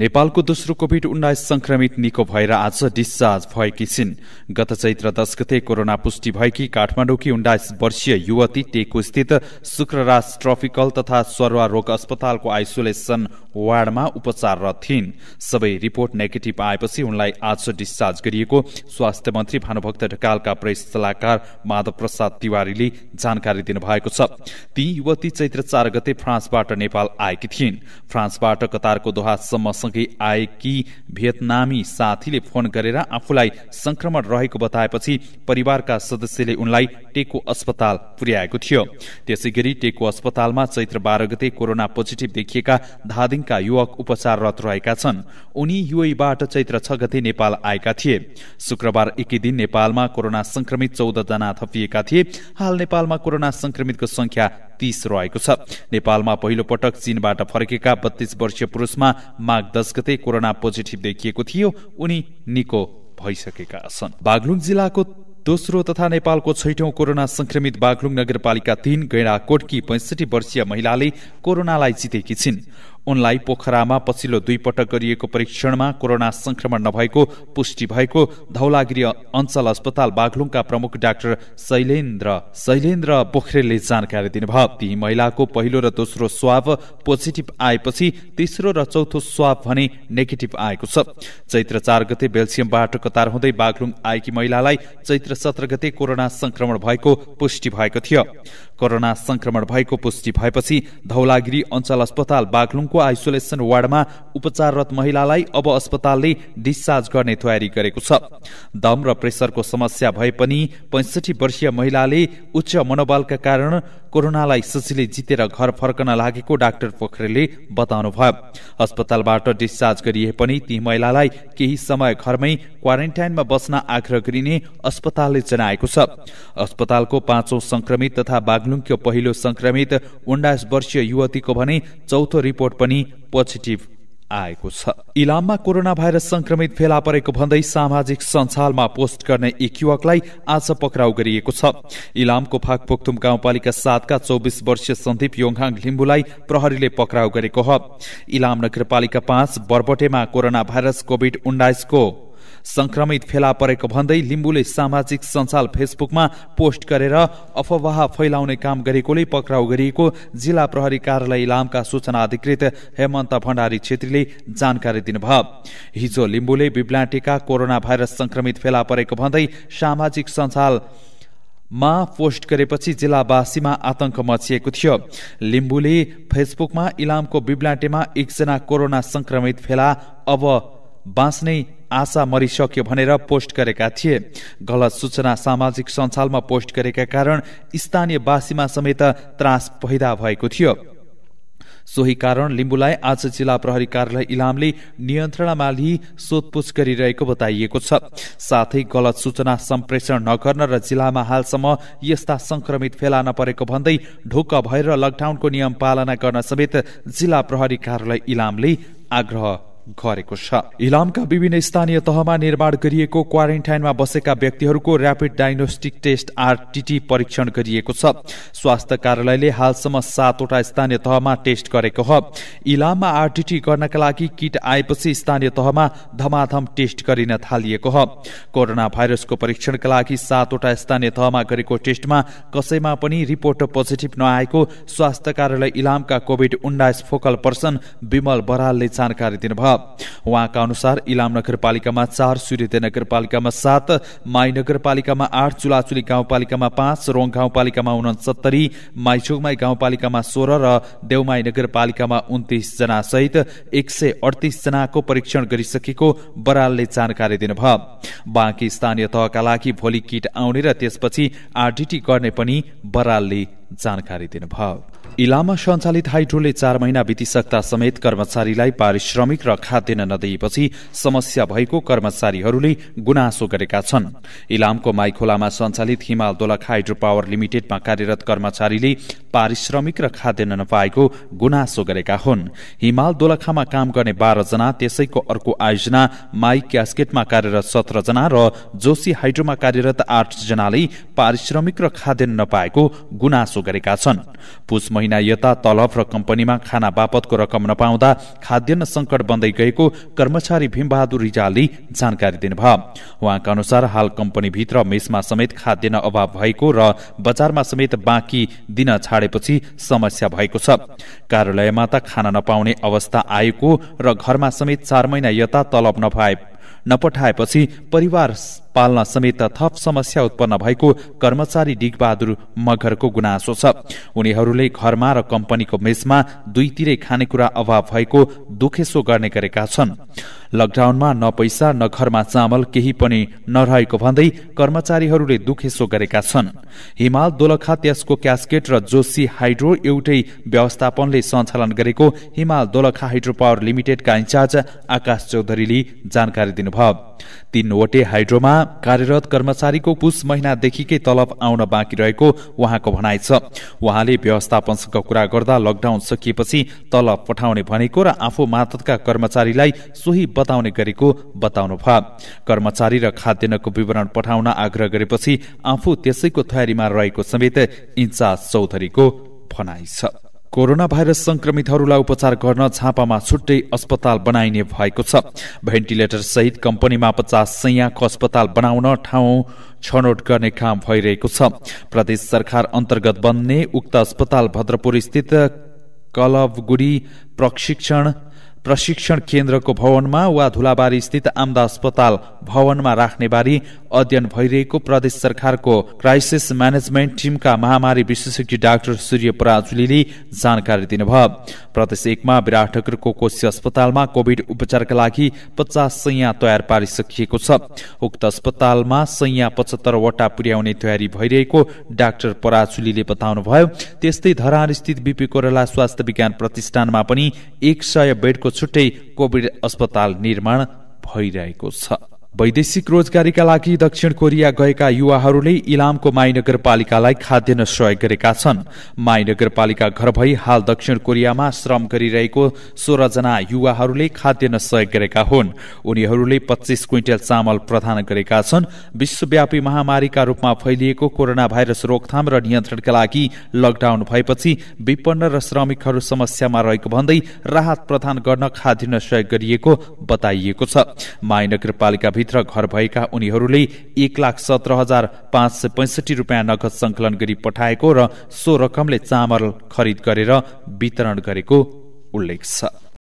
नेपालको दोस्रो कोविड उन्नाइस संक्रमित निको भएर आज डिस्चार्ज भएकी छिन् गत चैत्र दस गते कोरोना पुष्टि भएकी काठमाडौँकी उन्नाइस वर्षीय युवती टेको स्थित शुक्रराज ट्रफिकल तथा सर्वा रोग अस्पतालको आइसोलेसन वार्डमा उपचाररत थिइन् सबै रिपोर्ट नेगेटिभ आएपछि उनलाई आज डिस्चार्ज गरिएको स्वास्थ्य मन्त्री भानुभक्त ढकालका प्रेस सल्लाहकार माधव प्रसाद तिवारीले जानकारी दिनुभएको छ ती युवती चैत्र चार गते फ्रान्सबाट नेपाल आएकी थिइन् फ्रान्सबाट कतारको दोहासम्म आफूसँगै आएकी भियतनामी साथीले फोन गरेर आफूलाई संक्रमण रहेको बताएपछि परिवारका सदस्यले उनलाई टेको अस्पताल पुर्याएको थियो त्यसै गरी टेको अस्पतालमा चैत्र बाह्र गते कोरोना पोजिटिभ देखिएका धादिङका युवक उपचाररत रहेका छन् उनी युएबाट चैत्र छ गते नेपाल आएका थिए शुक्रबार एकै दिन नेपालमा कोरोना संक्रमित जना थपिएका थिए हाल नेपालमा कोरोना संक्रमितको संख्या तीस रहेको छ नेपालमा पहिलो पटक चीनबाट फर्केका बत्तीस वर्षीय पुरुषमा माघ दश गते कोरोना पोजिटिभ देखिएको थियो उनी निको भइसकेका छन् बागलुङ जिल्लाको दोस्रो तथा नेपालको छैठौं कोरोना संक्रमित बागलुङ नगरपालिका तीन कोटकी पैंसठी वर्षीय महिलाले कोरोनालाई जितेकी छिन् उनलाई पोखरामा पछिल्लो दुई पटक गरिएको परीक्षणमा कोरोना संक्रमण नभएको पुष्टि भएको धौलागिरी अञ्चल अस्पताल बागलुङका प्रमुख डाक्टर शैलेन्द्र शैलेन्द्र पोखरेलले जानकारी दिनुभयो ती महिलाको पहिलो र दोस्रो स्वाब पोजिटिभ आएपछि तेस्रो र चौथो स्वाब भने नेगेटिभ आएको छ चैत्र चार गते बेल्सियमबाट कतार हुँदै बागलुङ आएकी महिलालाई चैत्र सत्र गते कोरोना संक्रमण भएको पुष्टि भएको थियो कोरोना संक्रमण भएको पुष्टि भएपछि धौलागिरी अञ्चल अस्पताल बागलुङको आइसोलेसन वार्डमा उपचाररत महिलालाई अब अस्पतालले डिस्चार्ज गर्ने तयारी गरेको छ दम र प्रेसरको समस्या भए पनि पैंसठी वर्षीय महिलाले उच्च मनोबलका कारण कोरोनालाई सजिलै जितेर घर फर्कन लागेको डाक्टर पोखरेलले बताउनुभयो अस्पतालबाट डिस्चार्ज गरिए पनि ती महिलालाई केही समय घरमै क्वारेन्टाइनमा बस्न आग्रह गरिने अस्पतालले जनाएको छ अस्पतालको पाँचौं संक्रमित तथा बागलुङ सालुङ्क्यो पहिलो संक्रमित उन्नाइस वर्षीय युवतीको भने चौथो रिपोर्ट पनि पोजिटिभ आएको छ इलाममा कोरोना भाइरस संक्रमित फेला परेको भन्दै सामाजिक सञ्जालमा पोस्ट गर्ने एक युवकलाई आज पक्राउ गरिएको छ इलामको फाकपोक्थुम गाउँपालिका सातका चौबिस वर्षीय सन्दीप योङहाङ लिम्बुलाई प्रहरीले पक्राउ गरेको हो इलाम नगरपालिका पाँच बरबटेमा कोरोना भाइरस कोभिड उन्नाइसको संक्रमित फेला परेको भन्दै लिम्बुले सामाजिक सञ्चाल फेसबुकमा पोस्ट गरेर अफवाह फैलाउने काम गरेकोले पक्राउ गरिएको जिल्ला प्रहरी कार्यालय इलामका सूचना अधिकृत हेमन्त भण्डारी छेत्रीले जानकारी दिनुभयो हिजो लिम्बुले बिब्लाटीका कोरोना भाइरस संक्रमित फेला परेको भन्दै सामाजिक सञ्जाल मा पोस्ट गरेपछि जिल्लावासीमा आतंक मचिएको थियो लिम्बुले फेसबुकमा इलामको बिब्लाटेमा एकजना कोरोना संक्रमित फेला अब बाँच्नै आशा मरिसक्यो भनेर पोस्ट गरेका थिए गलत सूचना सामाजिक सञ्जालमा पोस्ट गरेका कारण स्थानीयवासीमा समेत त्रास पैदा भएको थियो सोही कारण लिम्बुलाई आज जिल्ला प्रहरी कार्यालय इलामले नियन्त्रणमा लिई सोधपुछ गरिरहेको बताइएको छ साथै गलत सूचना सम्प्रेषण नगर्न र जिल्लामा हालसम्म यस्ता संक्रमित फेला नपरेको भन्दै ढोक्क भएर लकडाउनको नियम पालना गर्न समेत जिल्ला प्रहरी कार्यालय इलामले आग्रह गरेको छ इलामका विभिन्न स्थानीय तहमा निर्माण गरिएको क्वारेन्टाइनमा बसेका व्यक्तिहरूको ऱ्यापिड डायग्नोस्टिक टेस्ट आरटीटी परीक्षण गरिएको छ स्वास्थ्य कार्यालयले हालसम्म सातवटा स्थानीय तहमा टेस्ट गरेको हो इलाममा आरटीटी गर्नका लागि किट आएपछि स्थानीय तहमा धमाधम टेस्ट गरिन थालिएको हो कोरोना भाइरसको परीक्षणका लागि सातवटा स्थानीय तहमा गरेको टेस्टमा कसैमा पनि रिपोर्ट पोजिटिभ नआएको स्वास्थ्य कार्यालय इलामका कोभिड उन्नाइस फोकल पर्सन विमल बरालले जानकारी दिनुभयो उहाँका अनुसार इलाम नगरपालिकामा चार सूर्यदय नगरपालिकामा सात माई नगरपालिकामा आठ चुलाचुली गाउँपालिकामा पाँच रोङ गाउँपालिकामा उनसत्तरी माइचोकमाई गाउँपालिकामा सोह्र र देउमाई नगरपालिकामा उन्तिस जना सहित एक सय अडतिस जनाको परीक्षण गरिसकेको बरालले जानकारी दिनुभयो बाँकी स्थानीय तहका लागि भोलि किट आउने र त्यसपछि आरडिटी गर्ने पनि बरालले जानकारी दिनुभयो इलाममा सञ्चालित हाइड्रोले चार महिना बितिसक्दा समेत कर्मचारीलाई पारिश्रमिक र खाद्यान्न नदिएपछि समस्या भएको कर्मचारीहरूले गुनासो गरेका छन् इलामको माइखोलामा सञ्चालित हिमाल दोलक हाइड्रो पावर लिमिटेडमा कार्यरत कर्मचारीले पारिश्रमिक र खाद्यान्न नपाएको गुनासो गरेका हुन् हिमाल दोलखामा काम गर्ने बाह्रजना त्यसैको अर्को आयोजना माई क्यास्केटमा कार्यरत सत्रजना र जोशी हाइड्रोमा कार्यरत जनाले पारिश्रमिक र खाद्यान्न नपाएको गुनासो गरेका छन् महिना यता तलब र कम्पनीमा खाना बापतको रकम नपाउँदा खाद्यान्न संकट बन्दै गएको कर्मचारी भीमबहादुर रिजालले जानकारी दिनुभयो उहाँका अनुसार हाल कम्पनीभित्र मेसमा समेत खाद्यान्न अभाव भएको र बजारमा समेत बाँकी दिन छाडेपछि समस्या भएको छ कार्यालयमा त खाना नपाउने अवस्था आएको र घरमा समेत चार महिना यता तलब नभए नपठाएपछि परिवार पाल्न समेत थप समस्या उत्पन्न भएको कर्मचारी डिगबहादुर मगरको गुनासो छ उनीहरूले घरमा र कम्पनीको मेषमा दुईतिरै खानेकुरा अभाव भएको दुखेसो गर्ने गरेका छन् लकडाउनमा न पैसा न घरमा चामल केही पनि नरहेको भन्दै कर्मचारीहरूले दुखेसो गरेका छन् हिमाल दोलखा त्यसको क्यास्केट र जोशी हाइड्रो एउटै व्यवस्थापनले सञ्चालन गरेको हिमाल दोलखा हाइड्रो पावर लिमिटेडका इन्चार्ज आकाश चौधरीले जानकारी दिनुभयो तीनवटै हाइड्रोमा कार्यरत कर्मचारीको पुस महिनादेखिकै तलब आउन बाँकी रहेको उहाँको भनाइ छ उहाँले व्यवस्थापनसँग कुरा गर्दा लकडाउन सकिएपछि तलब पठाउने भनेको र आफू मातका कर्मचारीलाई सोही बताउने गरेको बताउनु भयो कर्मचारी र खाद्यान्नको विवरण पठाउन आग्रह गरेपछि आफू त्यसैको तयारीमा रहेको समेत इन्चार्ज चौधरीको भनाइ छ कोरोना भाइरस संक्रमितहरूलाई उपचार गर्न झापामा छुट्टै अस्पताल बनाइने भएको छ भेन्टिलेटर सहित कम्पनीमा पचास सयको अस्पताल बनाउन ठाउँ छनौट गर्ने काम भइरहेको छ प्रदेश सरकार अन्तर्गत बन्ने उक्त अस्पताल भद्रपुर स्थित कलबगुडी प्रशिक्षण प्रशिक्षण केन्द्रको भवनमा वा धुलाबारी स्थित आम्दा अस्पताल भवनमा राख्ने बारी अध्ययन भइरहेको प्रदेश सरकारको क्राइसिस म्यानेजमेन्ट टिमका महामारी विशेषज्ञ डाक्टर सूर्य पराजुलीले जानकारी दिनुभयो प्रदेश एकमा विराटनगरको कोशी अस्पतालमा कोविड उपचारका लागि पचास सैयाँ तयार पारिसकिएको छ उक्त अस्पतालमा सैयाँ पचहत्तरवटा पुर्याउने तयारी भइरहेको डाक्टर पराजुलीले बताउनुभयो त्यस्तै धरानस्थित बिपी कोरला स्वास्थ्य विज्ञान प्रतिष्ठानमा पनि एक सय बेडको छुट्टै कोविड अस्पताल निर्माण भइरहेको छ वैदेशिक रोजगारीका लागि दक्षिण कोरिया गएका युवाहरूले इलामको माई नगरपालिकालाई खाद्यान्न सहयोग गरेका छन् माई नगरपालिका घर भई हाल दक्षिण कोरियामा श्रम गरिरहेको सोह्रजना युवाहरूले खाद्यान्न सहयोग गरेका हुन् उनीहरूले पच्चिस क्विन्टल चामल प्रदान गरेका छन् विश्वव्यापी महामारीका रूपमा फैलिएको कोरोना भाइरस रोकथाम र नियन्त्रणका लागि लकडाउन भएपछि विपन्न र श्रमिकहरू समस्यामा रहेको भन्दै राहत प्रदान गर्न खाद्यान्न सहयोग गरिएको बताइएको छ माई भित्र घर भएका उनीहरूले एक लाख सत्र हजार पाँच सय पैसठी रुपियाँ नगद संकलन गरी पठाएको र सो रकमले चामल खरिद गरेर वितरण गरेको उल्लेख छ